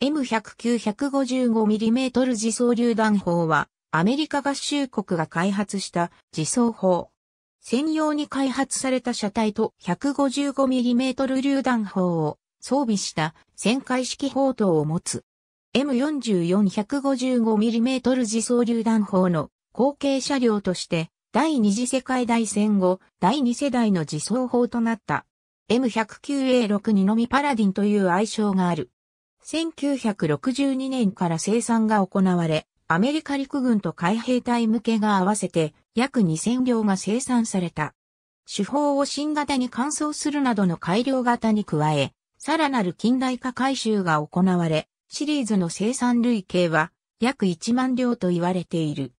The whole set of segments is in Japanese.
m 1 0 9 1 5 5 m m 自走榴弾砲は、アメリカ合衆国が開発した自走砲。専用に開発された車体と 155mm 榴弾砲を装備した旋回式砲塔を持つ。M44-155mm 自走榴弾砲の後継車両として第二次世界大戦後第二世代の自走砲となった M109A6 2のみパラディンという愛称がある。1962年から生産が行われ、アメリカ陸軍と海兵隊向けが合わせて約2000両が生産された。手法を新型に乾燥するなどの改良型に加え、さらなる近代化改修が行われ、シリーズの生産累計は約1万両と言われている。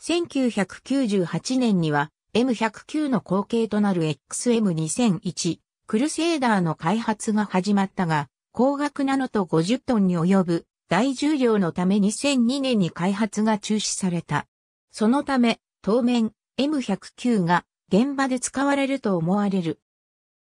1998年には M109 の後継となる XM2001 クルセーダーの開発が始まったが、高額なのと50トンに及ぶ大重量のため2002年に開発が中止された。そのため、当面 M109 が現場で使われると思われる。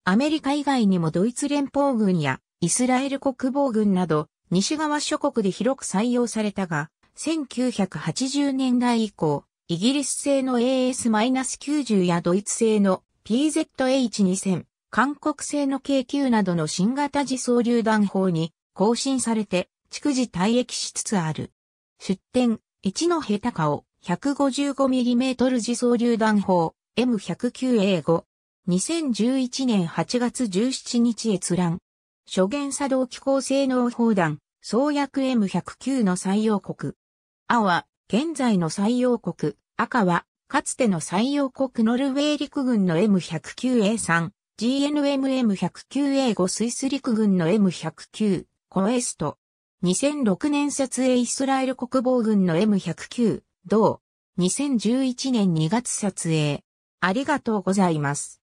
アメリカ以外にもドイツ連邦軍やイスラエル国防軍など西側諸国で広く採用されたが、1980年代以降、イギリス製の AS-90 やドイツ製の PZH2000、韓国製の K9 などの新型自走榴弾砲に更新されて、逐次退役しつつある。出展、一の下タカ 155mm 自走榴弾砲、M109A5。2011年8月17日閲覧。初言作動機構性能砲弾、創薬 M109 の採用国。青は、現在の採用国。赤は、かつての採用国ノルウェー陸軍の M109A3。GNMM109A5 スイス陸軍の M109 コエスト。2006年撮影イスラエル国防軍の M109 同。2011年2月撮影。ありがとうございます。